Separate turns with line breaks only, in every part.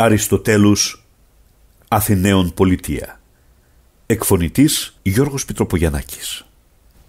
Αριστοτέλους Αθηναίων Πολιτεία Εκφωνητής Γιώργος Πιτροπογιαννάκης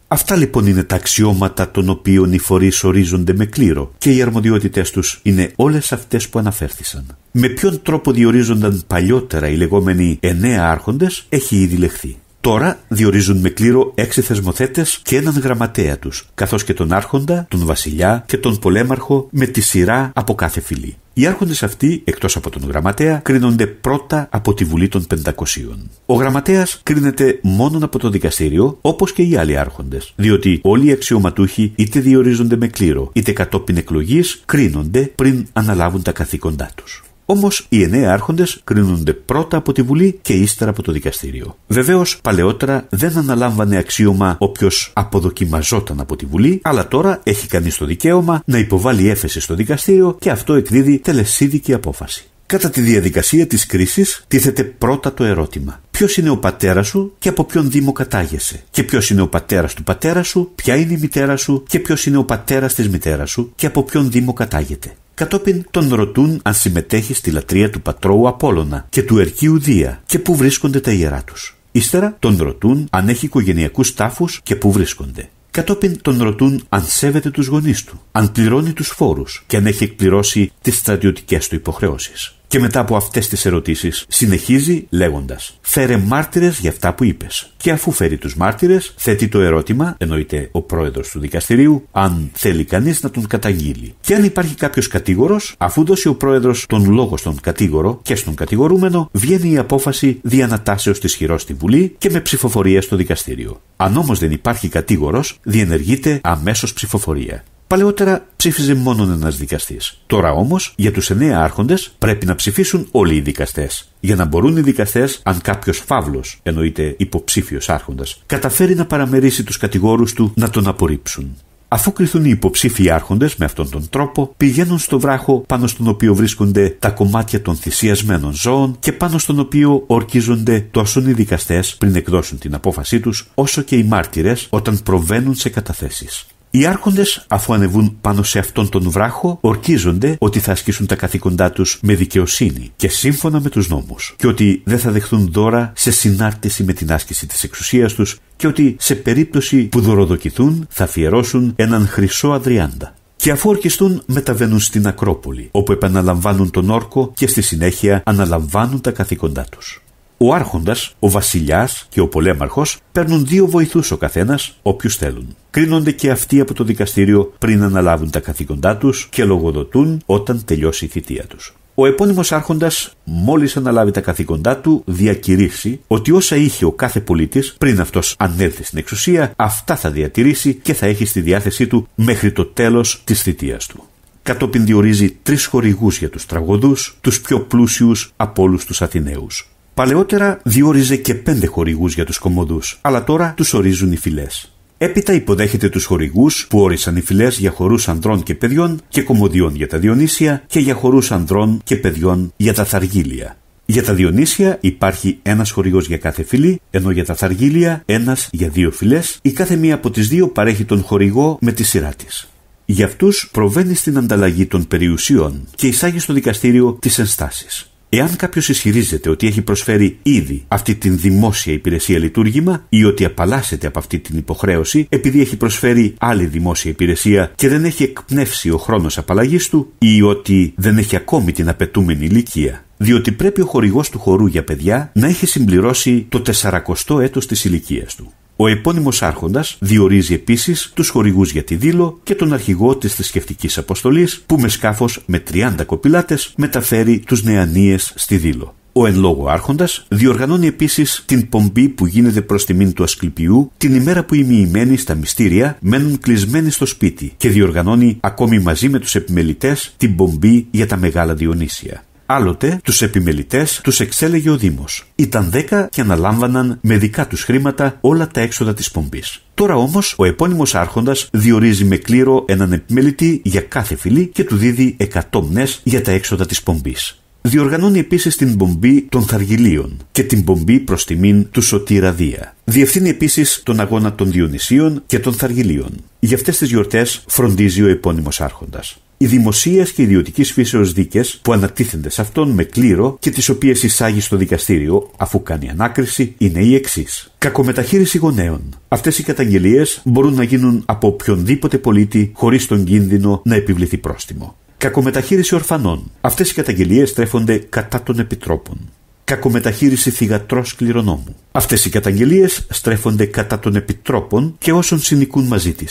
Αυτά λοιπόν είναι τα αξιώματα των οποίων οι φορείς ορίζονται με κλήρο και οι αρμοδιότητές τους είναι όλες αυτές που αναφέρθησαν. Με ποιον τρόπο διορίζονταν παλιότερα οι λεγόμενοι εννέα άρχοντες έχει ήδη λεχθεί. Τώρα διορίζουν με κλήρο έξι θεσμοθέτες και έναν γραμματέα τους, καθώς και τον Άρχοντα, τον Βασιλιά και τον Πολέμαρχο με τη σειρά από κάθε φυλή. Οι άρχοντες αυτοί, εκτός από τον γραμματέα, κρίνονται πρώτα από τη Βουλή των Πεντακοσίων. Ο γραμματέας κρίνεται μόνο από το δικαστήριο, όπως και οι άλλοι άρχοντες, διότι όλοι οι αξιωματούχοι είτε διορίζονται με κλήρο είτε κατόπιν εκλογής κρίνονται πριν αναλάβουν τα καθήκοντά τους. Όμως οι εννέα άρχοντες κρίνονται πρώτα από τη Βουλή και ύστερα από το δικαστήριο. Βεβαίως, παλαιότερα δεν αναλάμβανε αξίωμα όποιος αποδοκιμαζόταν από τη Βουλή, αλλά τώρα έχει κανείς το δικαίωμα να υποβάλει έφεση στο δικαστήριο και αυτό εκδίδει τελεσίδικη απόφαση. Κατά τη διαδικασία της κρίσης, τίθεται πρώτα το ερώτημα Ποιος είναι ο πατέρας σου και από ποιον δήμο κατάγεσαι και ποιος είναι ο πατέρας του πατέρα σου, ποια είναι η μητέρα σου και ποιος είναι ο πατέρας της μητέρας σου και από ποιον δήμο κατάγεται. Κατόπιν τον ρωτούν αν συμμετέχει στη λατρεία του πατρόου Απόλλωνα και του Ερκίου Δία και πού βρίσκονται τα ιερά τους. Ύστερα τον ρωτούν αν έχει οικογενειακούς τάφους και πού βρίσκονται. Κατόπιν τον ρωτούν αν σέβεται τους γονείς του, αν πληρώνει τους φόρους και αν έχει εκπληρώσει τις στρατιωτικές του υποχρεώσεις. Και μετά από αυτές τις ερωτήσεις συνεχίζει λέγοντας «Φέρε μάρτυρες για αυτά που είπες». Και αφού φέρει τους μάρτυρες θέτει το ερώτημα, εννοείται ο πρόεδρος του δικαστηρίου, αν θέλει κανείς να τον καταγγείλει. Και αν υπάρχει κάποιος κατήγορος, αφού δώσει ο πρόεδρος τον λόγο στον κατήγορο και στον κατηγορούμενο, βγαίνει η απόφαση διανατάσεως της χειρός στη Βουλή και με ψηφοφορία στο δικαστήριο. Αν όμως δεν υπάρχει κατήγορος, διενεργείται αμέσως ψηφοφορία. Παλαιότερα ψήφιζε μόνο ένας δικαστής. Τώρα όμως, για τους εννέα άρχοντες πρέπει να ψηφίσουν όλοι οι δικαστές. Για να μπορούν οι δικαστές, αν κάποιος φαύλος, εννοείται υποψήφιος άρχοντας, καταφέρει να παραμερίσει τους κατηγόρους του να τον απορρίψουν. Αφού κρυθούν οι υποψήφοι άρχοντες με αυτόν τον τρόπο, πηγαίνουν στο βράχο πάνω στον οποίο βρίσκονται τα κομμάτια των θυσιασμένων ζώων και πάνω στον οποίο ορκίζονται τόσο οι δικαστές πριν εκδώσουν την απόφασή τους, όσο και οι μάρτυρες όταν προβαίνουν σε καταθέσεις. Οι άρχοντες, αφού ανεβούν πάνω σε αυτόν τον βράχο, ορκίζονται ότι θα ασκήσουν τα καθήκοντά τους με δικαιοσύνη και σύμφωνα με τους νόμους, και ότι δεν θα δεχθούν δώρα σε συνάρτηση με την άσκηση της εξουσίας τους και ότι σε περίπτωση που δωροδοκηθούν θα αφιερώσουν έναν χρυσό αδριάντα. Και αφού ορκιστούν, μεταβαίνουν στην Ακρόπολη, όπου επαναλαμβάνουν τον όρκο και στη συνέχεια αναλαμβάνουν τα καθήκοντά τους. Ο Άρχοντας, ο Βασιλιάς και ο Πολέμαρχος παίρνουν δύο βοηθούς ο καθένας, όποιους θέλουν. Κρίνονται και αυτοί από το δικαστήριο πριν αναλάβουν τα καθήκοντά τους και λογοδοτούν όταν τελειώσει η θητεία τους. Ο επώνυμος Άρχοντας, μόλις αναλάβει τα καθήκοντά του, διακηρύσει ότι όσα είχε ο κάθε πολίτης πριν αυτός ανέλθει στην εξουσία, αυτά θα διατηρήσει και θα έχει στη διάθεσή του μέχρι το τέλος της θητείας του. Κατόπιν διορίζει τρεις χορηγούς για τους τραγωδούς, τους πιο πλούσιους από όλους τους Αθηναίους. Παλαιότερα διόριζε και πέντε χορηγούς για τους κομμωδούς, αλλά τώρα τους ορίζουν οι φυλές. Έπειτα υποδέχεται τους χορηγούς που όρισαν οι φυλές για χορούς ανδρών και παιδιών και κομμωδιών για τα Διονύσια και για χορούς ανδρών και παιδιών για τα Θαργίλια. Για τα Διονύσια υπάρχει ένας χορηγός για κάθε φυλή, ενώ για τα Θαργίλια ένας για δύο φυλές, η κάθε μία από τις δύο παρέχει τον χορηγό με τη σειρά της. Για αυτούς προβαίνει στην ανταλλαγή των περιουσιών και εισάγει στο δικαστήριο τις ενστάσεις. Εάν κάποιος ισχυρίζεται ότι έχει προσφέρει ήδη αυτή την δημόσια υπηρεσία λειτουργήμα ή ότι απαλλάσσεται από αυτή την υποχρέωση επειδή έχει προσφέρει άλλη δημόσια υπηρεσία και δεν έχει εκπνεύσει ο χρόνος απαλλαγής του ή ότι δεν έχει ακόμη την απαιτούμενη ηλικία διότι πρέπει ο χορηγός του χορού για παιδιά να έχει συμπληρώσει το 40ο έτος της ηλικίας του. Ο επώνυμος Άρχοντας διορίζει επίσης τους χορηγούς για τη Δήλο και τον αρχηγό της θρησκευτικής αποστολής που με σκάφος με 30 κοπηλάτες μεταφέρει τους νεανίες στη Δήλο. Ο εν λόγω Άρχοντας διοργανώνει επίσης την πομπή που γίνεται προς τη μήνυ του Ασκληπιού την ημέρα που οι μοιημένοι στα μυστήρια μένουν κλεισμένοι στο σπίτι και διοργανώνει ακόμη μαζί με τους επιμελητές την πομπή για τα μεγάλα Διονύσια. Άλλοτε τους επιμελητές τους εξέλεγε ο Δήμος. Ήταν δέκα και αναλάμβαναν με δικά τους χρήματα όλα τα έξοδα της πομπής. Τώρα όμως ο επώνυμος Άρχοντας διορίζει με κλήρο έναν επιμελητή για κάθε φυλή και του δίδει 100 μνές για τα έξοδα της πομπής. Διοργανώνει επίσης την πομπή των Θαργυλίων και την πομπή προς τιμήν του Σωτήρα Δία. Διευθύνει επίσης τον αγώνα των Διονυσίων και των Θαργυλίων. Για αυτές τις γιορτές φροντίζει ο επώνυμος Άρχοντας. Οι δημοσίες και ιδιωτικής φύσεως δίκες που ανατίθενται σε αυτόν με κλήρο και τις οποίες εισάγει στο δικαστήριο, αφού κάνει ανάκριση, είναι η εξής. Κακομεταχείριση γονέων. Αυτές οι καταγγελίες μπορούν να γίνουν από οποιονδήποτε πολίτη χωρίς τον κίνδυνο να επιβληθεί πρόστιμο. Κακομεταχείριση ορφανών. Αυτές οι καταγγελίες στρέφονται κατά των επιτρόπων. Κακομεταχείριση θυγατρός κληρονόμου. Αυτές οι καταγγελίες στρέφονται κατά των επιτρόπων και όσων συνοικούν μαζί της.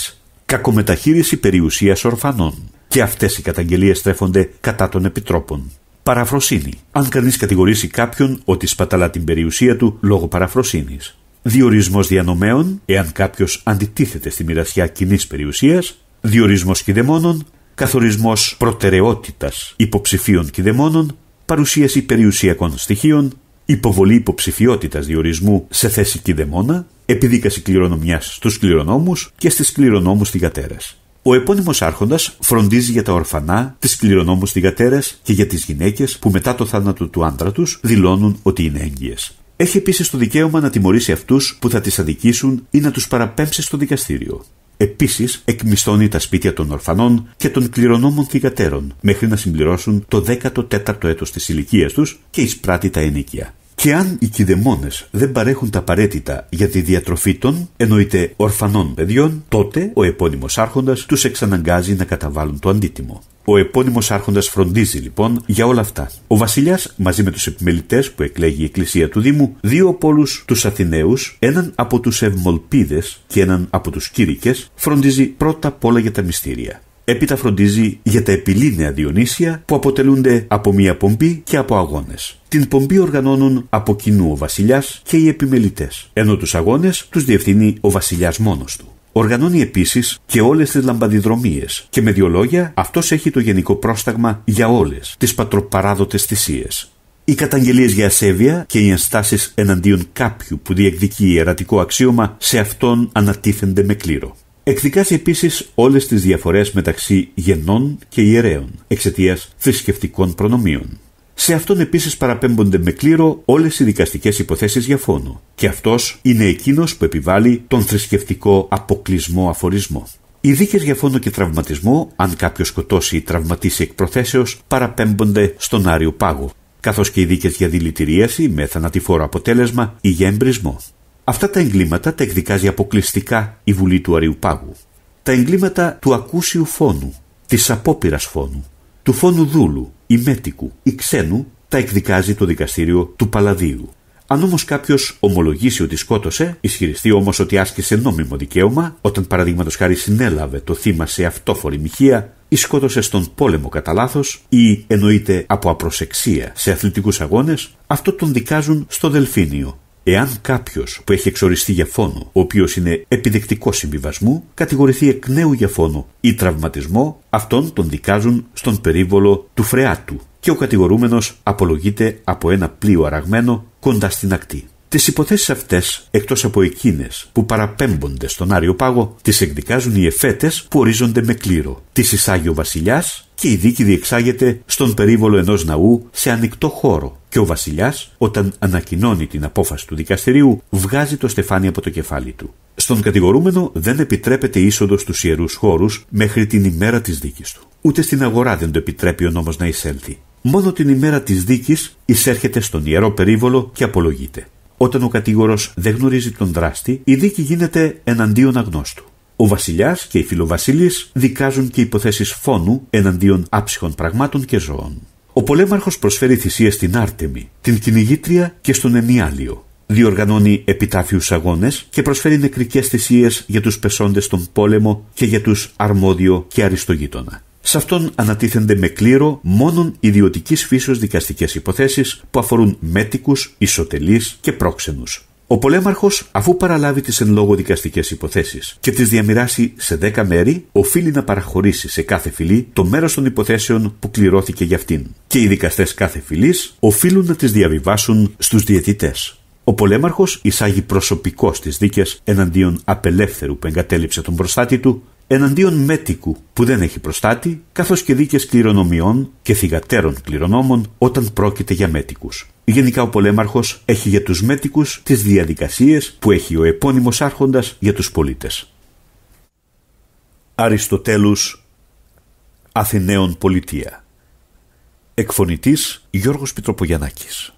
Κακομεταχείριση περιουσίας ορφανών. Και αυτές οι καταγγελίες στρέφονται κατά των επιτρόπων. Παραφροσύνη. Αν κανείς κατηγορήσει κάποιον ότι σπαταλά την περιουσία του λόγω παραφροσύνης. Διορισμός διανομέων, εάν κάποιος αντιτίθεται στη μοιρασιά κοινής περιουσίας. Διορισμός κηδεμόνων. Καθορισμός προτεραιότητας υποψηφίων κηδεμόνων. Παρουσίαση περιουσιακών στοιχείων. Υποβολή υποψηφιότητας διορισμού σε θέση κηδεμόνα. Επιδίκαση κληρονομιάς στους κληρονόμους και στις κληρονόμους θυγατέρες. Ο επώνυμος Άρχοντας φροντίζει για τα ορφανά, τις κληρονόμους θηγατέρε και για τις γυναίκες που μετά το θάνατο του άντρα τους δηλώνουν ότι είναι έγκυες. Έχει επίσης το δικαίωμα να τιμωρήσει αυτούς που θα τις αδικήσουν ή να τους παραπέμψει στο δικαστήριο. Επίσης, εκμισθώνει τα σπίτια των ορφανών και των κληρονόμων θηγατέρων μέχρι να συμπληρώσουν το 14ο έτος της ηλικίας τους και εισπράττει τα ενίκια. Και αν οι κυδεμόνε δεν παρέχουν τα απαραίτητα για τη διατροφή των, εννοείται ορφανών παιδιών, τότε ο επώνυμος άρχοντας τους εξαναγκάζει να καταβάλουν το αντίτιμο. Ο επώνυμος Άρχοντας φροντίζει λοιπόν για όλα αυτά. Ο Βασιλιάς, μαζί με τους επιμελητές που εκλέγει η Εκκλησία του Δήμου, δύο όλους τους Αθηναίους, έναν από τους Ευμολπίδες και έναν από τους κύρικε, φροντίζει πρώτα απ' όλα για τα μυστήρια. Έπειτα φροντίζει για τα επιλίνια Διονύσια που αποτελούνται από μία πομπή και από αγώνες. Την πομπή οργανώνουν από κοινού ο Βασιλιάς και οι επιμελητές, ενώ τους αγώνες τους διευθύνει ο Βασιλιάς μόνος του. Οργανώνει επίσης και όλες τις λαμπαδιδρομίες και με δύο λόγια αυτός έχει το γενικό πρόσταγμα για όλες τις πατροπαράδοτες θυσίες. Οι καταγγελίες για ασέβεια και οι ενστάσεις εναντίον κάποιου που διεκδικεί ιερατικό αξίωμα σε αυτόν ανατίθενται με κλήρο. Εκδικάζει επίσης όλες τις διαφορές μεταξύ γενών και ιερέων εξαιτίας θρησκευτικών προνομίων. Σε αυτόν επίσης παραπέμπονται με κλήρο όλες οι δικαστικές υποθέσεις για φόνο, και αυτός είναι εκείνος που επιβάλλει τον θρησκευτικό αποκλεισμό αφορισμό. Οι δίκες για φόνο και τραυματισμό, αν κάποιος σκοτώσει ή τραυματίσει εκ προθέσεως, παραπέμπονται στον Άριο Πάγο, καθώς και οι δίκες για δηλητηρίαση με θανατηφόρο αποτέλεσμα ή για εμπρισμό. Αυτά τα εγκλήματα τα εκδικάζει αποκλειστικά η Βουλή του Αριουπάγου. Πάγου. Τα εγκλήματα του ακούσιου φόνου, της απόπειρας φόνου, του φόνου δούλου, ημέτικου ή ξένου τα εκδικάζει το δικαστήριο του Παλαδίου. Αν όμως κάποιος ομολογήσει ότι σκότωσε, ισχυριστεί όμως ότι άσκησε νόμιμο δικαίωμα, όταν παραδείγματος χάρη συνέλαβε το θύμα σε αυτόφορη μοιχεία ή σκότωσε στον πόλεμο κατά λάθος ή εννοείται από απροσεξία σε αθλητικούς αγώνες, αυτό τον δικάζουν στο Δελφίνιο, Εάν κάποιος που έχει εξοριστεί για φόνο, ο οποίος είναι επιδεκτικό συμβιβασμού, κατηγορηθεί εκ νέου για φόνο ή τραυματισμό, αυτόν τον δικάζουν στον περίβολο του φρεάτου και ο κατηγορούμενος απολογείται από ένα πλοίο αραγμένο κοντά στην ακτή. Τις υποθέσεις αυτές, εκτός από εκείνες που παραπέμπονται στον Άριο Πάγο, τις εκδικάζουν οι εφέτες που ορίζονται με κλήρο. Τι εισάγει ο βασιλιάς και η δίκη διεξάγεται στον περίβολο ενός ναού σε ανοιχτό χώρο και ο Βασιλιάς, όταν ανακοινώνει την απόφαση του δικαστηρίου, βγάζει το στεφάνι από το κεφάλι του. Στον κατηγορούμενο δεν επιτρέπεται είσοδος στους ιερούς χώρους μέχρι την ημέρα της δίκης του. Ούτε στην αγορά δεν το επιτρέπει ο νόμος να εισέλθει. Μόνο την ημέρα της δίκης εισέρχεται στον ιερό περίβολο και απολογείται. Όταν ο κατήγορος δεν γνωρίζει τον δράστη, η δίκη γίνεται εναντίον αγνώστου. Ο βασιλιάς και οι φιλοβασιλεί δικάζουν και υποθέσεις φόνου εναντίον άψυχων πραγμάτων και ζώων. Ο πολέμαρχος προσφέρει θυσίες στην Άρτεμη, την κυνηγήτρια και στον Ενιάλιο. Διοργανώνει επιτάφιους αγώνες και προσφέρει νεκρικές θυσίες για τους πεσόντες στον πόλεμο και για τους αρμόδιο και αριστογείτονα. Σε αυτόν ανατίθενται με κλήρο μόνον ιδιωτικής φύσεως δικαστικές υποθέσεις που αφορούν μέτικους, ισοτελείς και πρόξενους. Ο πολέμαρχος, αφού παραλάβει τις εν λόγω δικαστικές υποθέσεις και τις διαμοιράσει σε 10 μέρη, οφείλει να παραχωρήσει σε κάθε φυλή το μέρος των υποθέσεων που κληρώθηκε για αυτήν. Και οι δικαστές κάθε φυλής οφείλουν να τις διαβιβάσουν στους διαιτητές. Ο πολέμαρχος εισάγει προσωπικό στις δίκες εναντίον απελεύθερου που εγκατέλειψε τον προστάτη του, εναντίον μέτικου που δεν έχει προστάτη, καθώς και δίκες κληρονομιών και θυγατέρων κληρονόμων όταν πρόκειται για μέτικους. Γενικά ο Πολέμαρχος έχει για τους μέτικους τις διαδικασίες που έχει ο επώνυμος άρχοντας για τους πολίτες. Αριστοτέλους Αθηναίων Πολιτεία Εκφωνητής Γιώργος Πιτροπογιαννάκης